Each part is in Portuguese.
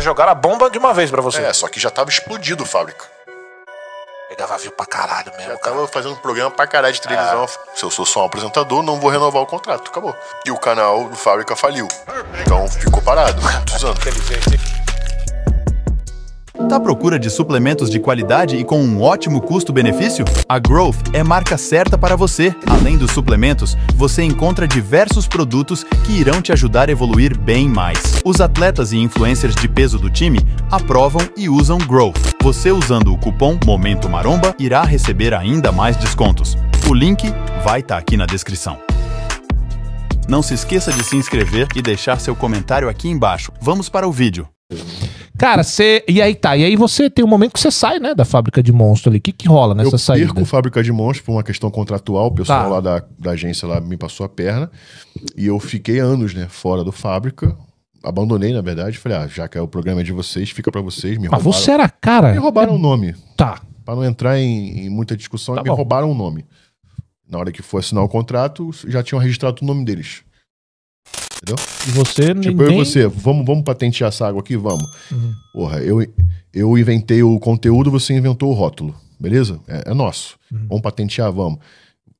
já jogaram a bomba de uma vez pra você. É, só que já tava explodido a fábrica. Pegava viu pra caralho mesmo. Já tava fazendo um programa pra caralho de televisão. É. Se eu sou só um apresentador, não vou renovar o contrato. Acabou. E o canal do Fábrica faliu. Então ficou parado. Muitos anos. Inteligente. Tá à procura de suplementos de qualidade e com um ótimo custo-benefício? A Growth é marca certa para você. Além dos suplementos, você encontra diversos produtos que irão te ajudar a evoluir bem mais. Os atletas e influencers de peso do time aprovam e usam Growth. Você usando o cupom Momento Maromba irá receber ainda mais descontos. O link vai estar tá aqui na descrição. Não se esqueça de se inscrever e deixar seu comentário aqui embaixo. Vamos para o vídeo. Cara, você. E aí tá. E aí você tem um momento que você sai, né, da fábrica de monstro ali. O que, que rola nessa eu saída? Eu perco fábrica de monstro por uma questão contratual. O pessoal tá. lá da, da agência lá me passou a perna. E eu fiquei anos, né, fora do fábrica. Abandonei, na verdade. Falei, ah, já que é o programa é de vocês, fica para vocês. Me Mas roubaram. você era cara. Me roubaram o é... um nome. Tá. Pra não entrar em, em muita discussão, tá me bom. roubaram o um nome. Na hora que for assinar o contrato, já tinham registrado o nome deles. Entendeu? E você tipo, nem... Tipo, eu e você, vamos, vamos patentear essa água aqui? Vamos. Uhum. Porra, eu, eu inventei o conteúdo, você inventou o rótulo. Beleza? É, é nosso. Uhum. Vamos patentear, vamos.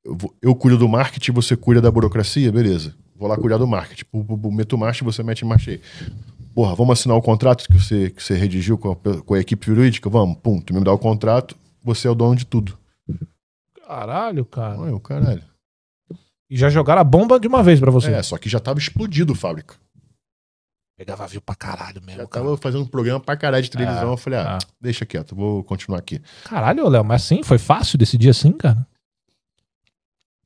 Eu, eu cuido do marketing, você cuida da burocracia? Beleza. Vou lá cuidar do marketing. Meto marcha, você mete marcha Porra, vamos assinar o contrato que você, que você redigiu com a, com a equipe jurídica? Vamos, pum, tu me dá o contrato, você é o dono de tudo. Caralho, cara. Não, o caralho. E já jogaram a bomba de uma vez para você. É, só que já tava explodido a fábrica. Pegava viu pra caralho mesmo. Já tava cara. fazendo um programa pra caralho de televisão. É, eu falei, ah, é. deixa quieto, vou continuar aqui. Caralho, Léo, mas assim, foi fácil decidir assim, cara?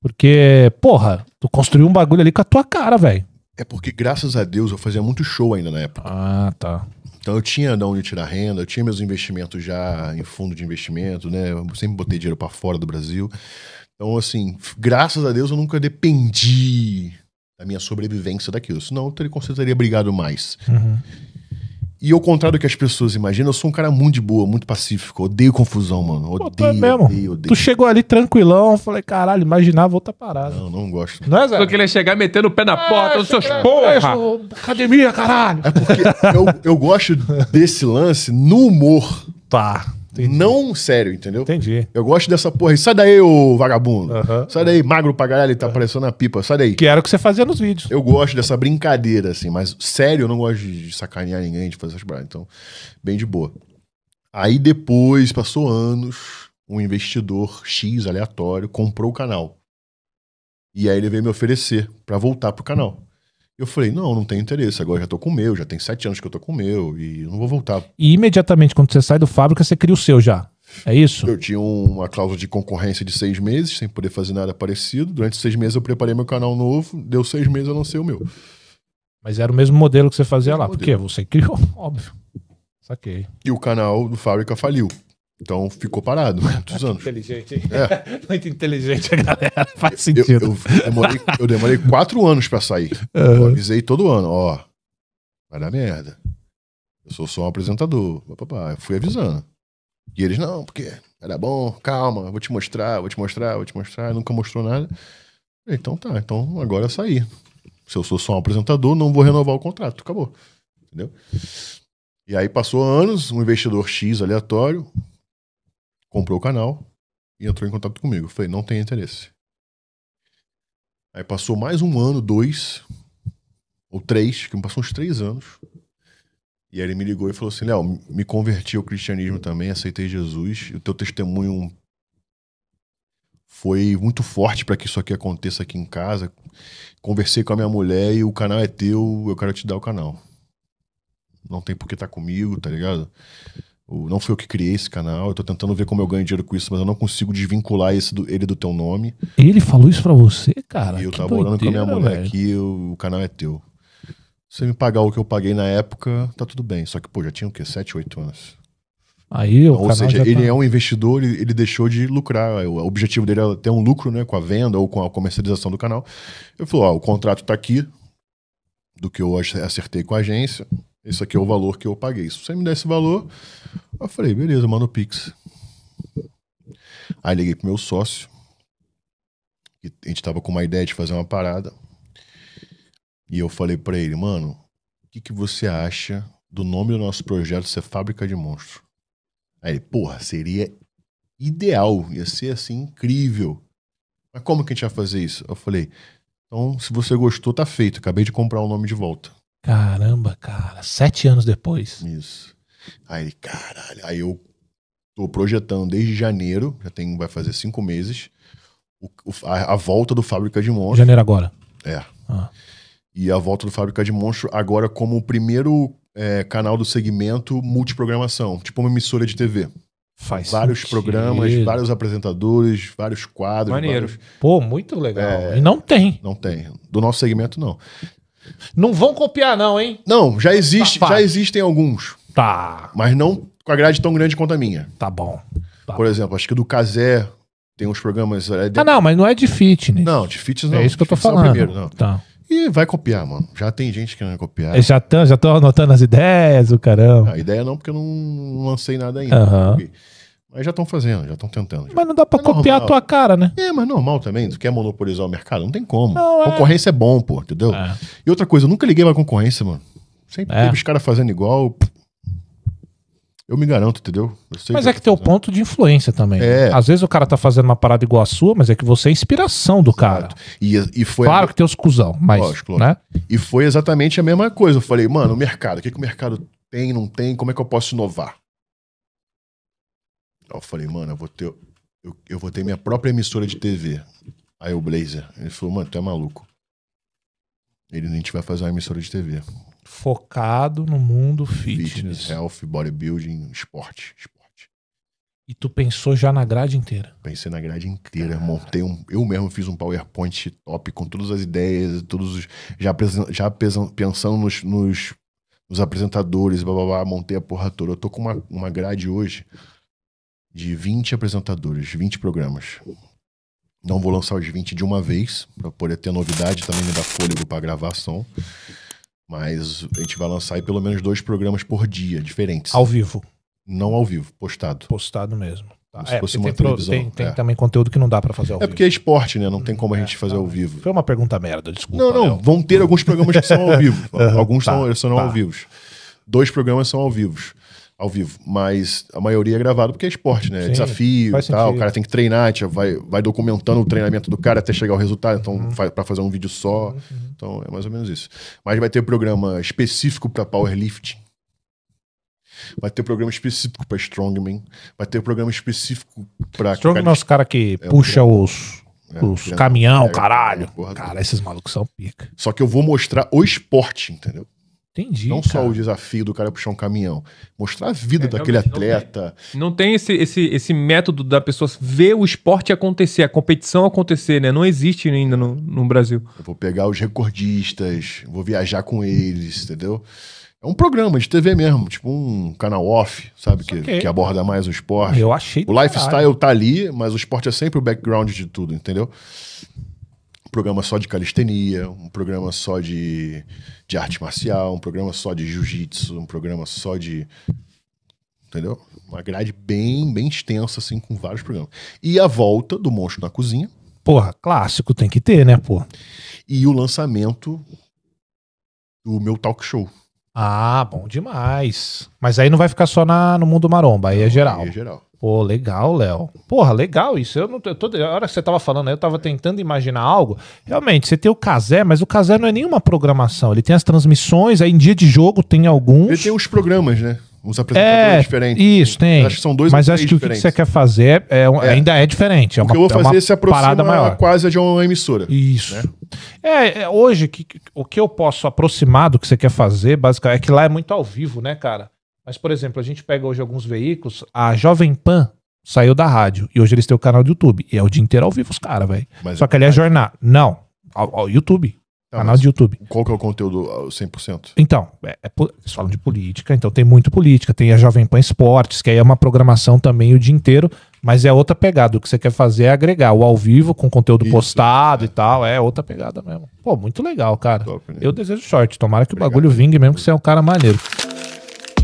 Porque, porra, tu construiu um bagulho ali com a tua cara, velho. É porque, graças a Deus, eu fazia muito show ainda na época. Ah, tá. Então eu tinha de onde tirar renda, eu tinha meus investimentos já em fundo de investimento, né? Eu sempre botei dinheiro para fora do Brasil. Então, assim, graças a Deus eu nunca dependi da minha sobrevivência daquilo. Senão eu teria, com certeza teria brigado mais. Uhum. E ao contrário do que as pessoas imaginam, eu sou um cara muito de boa, muito pacífico. Odeio confusão, mano. É odeio, Pô, é mesmo. odeio, odeio. Tu chegou ali tranquilão, falei, caralho, imaginava outra parada. Não, não gosto. Não é, Zé? que ele ia chegar metendo o pé na ah, porta, os seus porra! academia, caralho! É porque eu, eu gosto desse lance no humor. Tá. Entendi. Não sério, entendeu? Entendi. Eu gosto dessa porra aí. Sai daí, ô vagabundo. Uhum. Sai daí, magro pra ele tá aparecendo na pipa. Sai daí. Que era o que você fazia nos vídeos. Eu gosto dessa brincadeira, assim, mas sério, eu não gosto de sacanear ninguém, de fazer essas paradas. Então, bem de boa. Aí depois, passou anos, um investidor X aleatório comprou o canal. E aí ele veio me oferecer para voltar pro canal. Eu falei, não, não tenho interesse, agora já tô com o meu, já tem sete anos que eu tô com o meu e não vou voltar. E imediatamente quando você sai do fábrica, você cria o seu já. É isso? Eu tinha uma cláusula de concorrência de seis meses, sem poder fazer nada parecido. Durante seis meses eu preparei meu canal novo, deu seis meses eu lancei o meu. Mas era o mesmo modelo que você fazia lá, modelo. quê? você criou, óbvio. Saquei. E o canal do Fábrica faliu. Então ficou parado né, muitos ah, anos. Inteligente, hein? É. Muito inteligente a galera, faz sentido. Eu, eu, eu, demorei, eu demorei, quatro anos para sair. Uhum. Eu avisei todo ano, ó, vai dar merda. Eu sou só um apresentador. Eu fui avisando. E eles, não, porque era bom, calma, vou te mostrar, vou te mostrar, vou te mostrar. Nunca mostrou nada. Então tá, então agora é saí. Se eu sou só um apresentador, não vou renovar o contrato. Acabou. Entendeu? E aí passou anos, um investidor X aleatório comprou o canal e entrou em contato comigo. Falei, não tem interesse. Aí passou mais um ano, dois, ou três, que passou uns três anos. E aí ele me ligou e falou assim: Léo, me converti ao cristianismo também, aceitei Jesus. E o teu testemunho foi muito forte para que isso aqui aconteça aqui em casa. Conversei com a minha mulher e o canal é teu, eu quero te dar o canal. Não tem por que estar tá comigo, tá ligado? Não fui eu que criei esse canal, eu tô tentando ver como eu ganho dinheiro com isso, mas eu não consigo desvincular esse do, ele do teu nome. Ele falou isso para você, cara? E eu que tava orando com a minha mulher velho. aqui, o canal é teu. Se você me pagar o que eu paguei na época, tá tudo bem. Só que, pô, já tinha o quê? 7, 8 anos. Aí o Ou seja, ele tá... é um investidor, ele, ele, deixou de lucrar. O objetivo dele é ter um lucro né, com a venda ou com a comercialização do canal. Eu falei, ó, o contrato tá aqui, do que eu acertei com a agência. Esse aqui é o valor que eu paguei. Se você me der esse valor, eu falei, beleza, mano, Pix. Aí liguei pro meu sócio. A gente tava com uma ideia de fazer uma parada. E eu falei para ele, mano, o que, que você acha do nome do nosso projeto ser Fábrica de Monstros? Aí ele, porra, seria ideal, ia ser assim incrível. Mas como que a gente vai fazer isso? Eu falei, então se você gostou, tá feito, acabei de comprar o nome de volta. Caramba, cara, sete anos depois. Isso. Aí caralho, aí eu tô projetando desde janeiro, já tem, vai fazer cinco meses, o, a, a, volta do Fábrica de Monstro. Janeiro agora. É. Ah. E a volta do Fábrica de Monstro agora como o primeiro é, canal do segmento multiprogramação, tipo uma emissora de TV. Faz vários sentido. programas, vários apresentadores, vários quadros. Maneiro. Vários... Pô, muito legal. É, e não tem. Não tem. Do nosso segmento, não. Não vão copiar, não, hein? Não, já existe, tá, já existem alguns. Tá. Mas não com a grade tão grande quanto a minha. Tá bom. Tá Por bom. exemplo, acho que do Casé tem uns programas. É de... Ah, não, mas não é de fitness. Não, de fitness não. É isso que eu tô é falando. Primeiro, não. Tá. E vai copiar, mano. Já tem gente que não vai copiar. já estão já tô anotando as ideias, o caramba. A ideia não, porque eu não lancei nada ainda. Uhum. Mas já estão fazendo, já estão tentando. Já. Mas não dá para é copiar normal. a tua cara, né? É, mas normal também. Tu quer monopolizar o mercado? Não tem como. Não, é... Concorrência é bom, pô, entendeu? É. E outra coisa, eu nunca liguei pra concorrência, mano. Sempre é. teve os caras fazendo igual. Eu me garanto, entendeu? mas é que, tem o ponto de influência também. Né? É. Às vezes o cara tá fazendo uma parada igual a sua, mas é que você é inspiração do Exato. cara. E, e foi claro a... que tem os cuzão, mas. lógico. Né? E foi exatamente a mesma coisa. Eu falei, mano, o mercado, o que, que o mercado tem, não tem, como é que eu posso inovar? eu falei, mano, eu vou ter, eu, eu vou ter minha própria emissora de TV. Aí o Blazer, ele falou, mano, tu é maluco. Ele, a gente vai fazer uma emissora de TV. Focado no mundo fitness. Fitness, health, bodybuilding, esporte, esporte. E tu pensou já na grade inteira? Pensei na grade inteira. Montei um. Eu mesmo fiz um PowerPoint top com todas as ideias, todos os. Já, já pensando nos, nos, nos apresentadores, blá, blá, blá, montei a porra toda. Eu tô com uma, uma grade hoje de 20 apresentadores, 20 programas. Não vou lançar os 20 de uma vez, para poder ter novidade também me dar fôlego para gravação. Mas a gente vai lançar aí pelo menos dois programas por dia, diferentes. Ao vivo. Não ao vivo, postado. Postado mesmo. Tá. Se É, tem, televisão. tem, tem é. também conteúdo que não dá para fazer ao é vivo. É porque é esporte, né? Não tem como a é, gente é, fazer tá. ao vivo. Foi uma pergunta merda, desculpa. Não, não. Léo. Vão ter alguns programas que são ao vivo. Alguns tá, são, são ao tá. vivo. Dois programas são ao vivo ao vivo, mas a maioria é gravado porque é esporte, né? É Sim, Desafio e tal. O cara tem que treinar, vai, vai documentando o treinamento do cara até chegar ao resultado, então uhum. Faz, para fazer um vídeo só. Uhum, uhum. Então é mais ou menos isso. Mas vai ter programa específico para powerlifting. Vai ter programa específico para strongman, vai ter programa específico para Strongman é os cara que é puxa um... os é, os caminhão, é, caralho. cara, esses malucos são pica. Só que eu vou mostrar o esporte, entendeu? Entendi. Não cara. só o desafio do cara puxar um caminhão. Mostrar a vida é, daquele atleta. Não tem, não tem esse, esse, esse método da pessoa ver o esporte acontecer, a competição acontecer, né? Não existe ainda no, no Brasil. Eu vou pegar os recordistas, vou viajar com eles, entendeu? É um programa de TV mesmo, tipo um canal off, sabe? Que, que aborda mais o esporte. Eu achei. O lifestyle tá ali, mas o esporte é sempre o background de tudo, entendeu? um programa só de calistenia, um programa só de, de arte marcial, um programa só de jiu-jitsu, um programa só de. Entendeu? Uma grade bem, bem extensa, assim, com vários programas. E a volta do Monstro na Cozinha. Porra, clássico, tem que ter, né, pô? E o lançamento do meu talk show, ah, bom demais. Mas aí não vai ficar só na, no mundo maromba, aí é geral. Aí é geral. Pô, legal, Léo. Porra, legal isso. Eu não, eu toda hora que você tava falando, eu tava tentando imaginar algo. Realmente, você tem o Casé, mas o Casé não é nenhuma programação. Ele tem as transmissões, aí em dia de jogo tem alguns. Ele tem os programas, né? uns apresentadores é, diferentes. Isso, tem. Eu acho que são dois Mas acho que o que você quer fazer é, é. ainda é diferente. É o uma, que eu vou é fazer é se aproxima maior. quase de uma emissora. Isso. Né? É, é hoje, que, o que eu posso aproximar do que você quer fazer, basicamente, é que lá é muito ao vivo, né, cara? Mas, por exemplo, a gente pega hoje alguns veículos, a Jovem Pan saiu da rádio e hoje eles têm o canal do YouTube. E é o dia inteiro ao vivo os caras, velho. Só é que ali é jornal. Não, ao, ao YouTube. Então, canal de YouTube. Qual que é o conteúdo 100%? Ah, então, é, é, eles falam de política, então tem muito política, tem a Jovem Pan Esportes, que aí é uma programação também o dia inteiro, mas é outra pegada. O que você quer fazer é agregar o ao vivo com conteúdo Isso, postado é. e tal, é outra pegada mesmo. Pô, muito legal, cara. Top, né? Eu desejo sorte, tomara que Obrigado. o bagulho vingue mesmo, que você é um cara maneiro.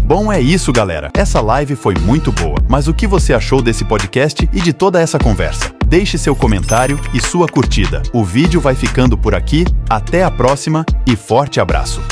Bom, é isso, galera. Essa live foi muito boa, mas o que você achou desse podcast e de toda essa conversa? Deixe seu comentário e sua curtida. O vídeo vai ficando por aqui, até a próxima e forte abraço!